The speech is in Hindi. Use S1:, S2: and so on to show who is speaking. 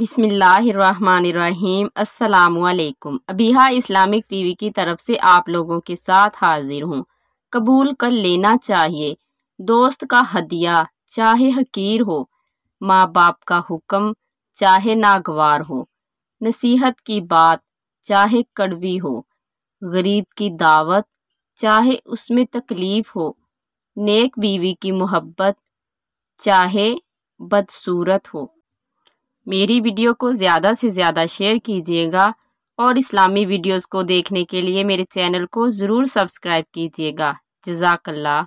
S1: बिसमीम् अल्लाम अबीहा इस्लामिक टीवी की तरफ से आप लोगों के साथ हाजिर हूँ कबूल कर लेना चाहिए दोस्त का हदिया चाहे हकीर हो माँ बाप का हुक्म चाहे नागवार हो नसीहत की बात चाहे कड़वी हो गरीब की दावत चाहे उसमें तकलीफ़ हो नेक बीवी की मोहब्बत चाहे बदसूरत हो मेरी वीडियो को ज़्यादा से ज़्यादा शेयर कीजिएगा और इस्लामी वीडियोस को देखने के लिए मेरे चैनल को ज़रूर सब्सक्राइब कीजिएगा जजाकल्ला